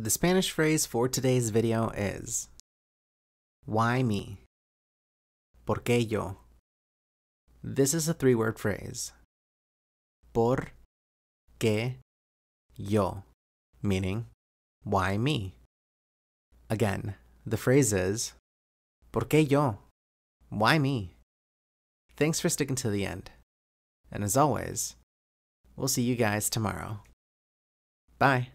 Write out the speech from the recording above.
The Spanish phrase for today's video is Why me? Por qué yo? This is a three word phrase. Por qué yo? Meaning, why me? Again, the phrase is Por qué yo? Why me? Thanks for sticking to the end. And as always, we'll see you guys tomorrow. Bye.